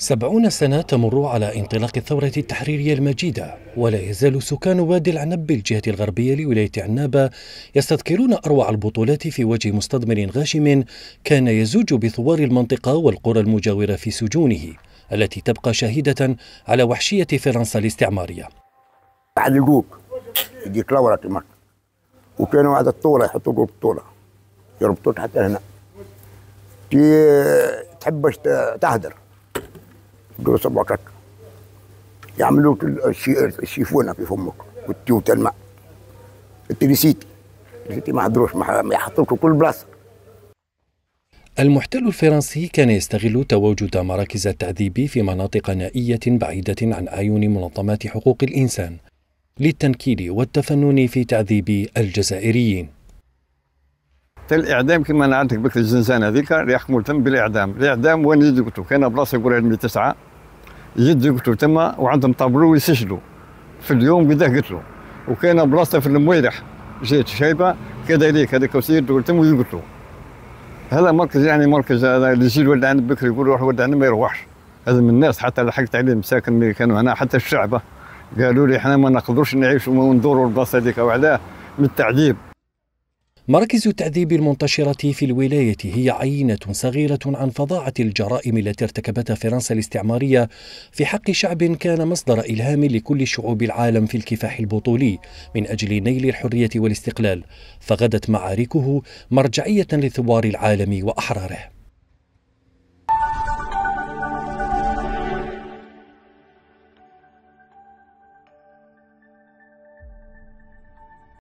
سبعون سنة تمر على انطلاق الثورة التحريرية المجيدة ولا يزال سكان وادي العنب بالجهة الغربية لولاية عنابة يستذكرون أروع البطولات في وجه مستضمر غاشم كان يزوج بثوار المنطقة والقرى المجاورة في سجونه التي تبقى شاهدة على وحشية فرنسا الاستعمارية بعد الجوب يجيك لورة كمان وكانوا هذا الطولة يحطوا جوب الطولة يربطوك حتى هنا تحبش تهدر دور 17 يعملوا الشيفونه في فمك والتيوت الماء التريسيتي التريسيتي ما حضروش ما يحطوك في كل بلاصه المحتل الفرنسي كان يستغل تواجد مراكز التعذيب في مناطق نائية بعيدة عن أعين منظمات حقوق الإنسان للتنكيل والتفنن في تعذيب الجزائريين الاعدام كما انا عندك بك الزنزانه هذيك يحكموا تم بالاعدام، الاعدام وين يدقتوا كان بلاصه يقول علمي تسعه جدي قلت له تما وعندهم طابلو يسجلوا في اليوم قداه قلت له وكان بلاصه في المويرح جات شايبه كذلك هذاك وسيد قلت له قلت له هذا مركز يعني مركز هذا اللي يجي الولد عند بكري يقول روح الولد عند ما يروحش هذا من الناس حتى لحقت عليه مساكن اللي كانوا هنا حتى الشعبه قالوا لي احنا ما نقدروش نعيشوا وندوروا البلاصه هذيك وعلاه من التعذيب مراكز التعذيب المنتشرة في الولاية هي عينة صغيرة عن فظاعة الجرائم التي ارتكبتها فرنسا الاستعمارية في حق شعب كان مصدر إلهام لكل شعوب العالم في الكفاح البطولي من أجل نيل الحرية والاستقلال، فغدت معاركه مرجعية لثوار العالم وأحراره.